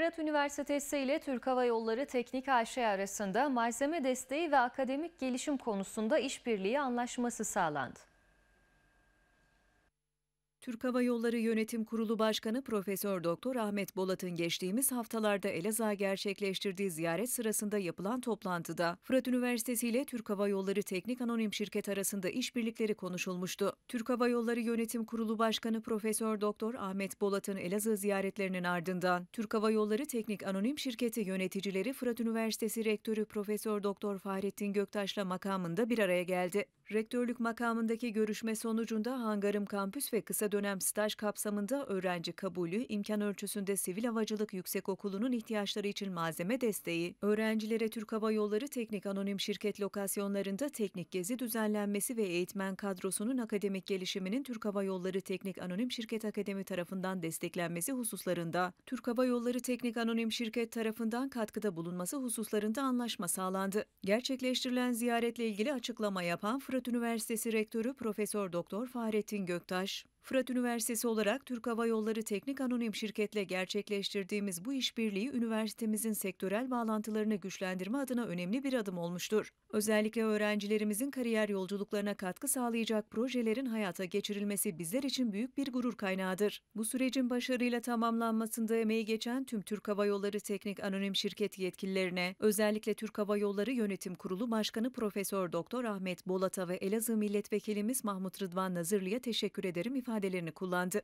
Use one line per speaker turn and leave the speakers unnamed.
Fırat Üniversitesi ile Türk Hava Yolları Teknik AŞ arasında malzeme desteği ve akademik gelişim konusunda işbirliği anlaşması sağlandı.
Türk Hava Yolları Yönetim Kurulu Başkanı Profesör Doktor Ahmet Bolat'ın geçtiğimiz haftalarda Elazığ'a gerçekleştirdiği ziyaret sırasında yapılan toplantıda Fırat Üniversitesi ile Türk Hava Yolları Teknik Anonim Şirket arasında işbirlikleri konuşulmuştu. Türk Hava Yolları Yönetim Kurulu Başkanı Profesör Doktor Ahmet Bolat'ın Elazığ ziyaretlerinin ardından Türk Hava Yolları Teknik Anonim Şirketi yöneticileri Fırat Üniversitesi Rektörü Profesör Doktor Fahrettin Göktaş'la makamında bir araya geldi. Rektörlük makamındaki görüşme sonucunda Hangarım Kampüs ve kısa dönem staj kapsamında öğrenci kabulü, imkan ölçüsünde Sivil Havacılık Yüksekokulu'nun ihtiyaçları için malzeme desteği, öğrencilere Türk Hava Yolları Teknik Anonim Şirket lokasyonlarında teknik gezi düzenlenmesi ve eğitmen kadrosunun akademik gelişiminin Türk Hava Yolları Teknik Anonim Şirket Akademi tarafından desteklenmesi hususlarında, Türk Hava Yolları Teknik Anonim Şirket tarafından katkıda bulunması hususlarında anlaşma sağlandı. Gerçekleştirilen ziyaretle ilgili açıklama yapan Fırat Zonguldak Üniversitesi Rektörü Profesör Doktor Fahrettin Göktaş, Fırat Üniversitesi olarak Türk Hava Yolları Teknik Anonim Şirket'le gerçekleştirdiğimiz bu işbirliği üniversitemizin sektörel bağlantılarını güçlendirme adına önemli bir adım olmuştur. Özellikle öğrencilerimizin kariyer yolculuklarına katkı sağlayacak projelerin hayata geçirilmesi bizler için büyük bir gurur kaynağıdır. Bu sürecin başarıyla tamamlanmasında emeği geçen tüm Türk Hava Yolları Teknik Anonim Şirket yetkililerine, özellikle Türk Hava Yolları Yönetim Kurulu Başkanı Profesör Doktor Ahmet Bolata ve Elazığ Milletvekilimiz Mahmut Rıdvan Nazırlı'ya teşekkür ederim ifade ifadelerini kullandı.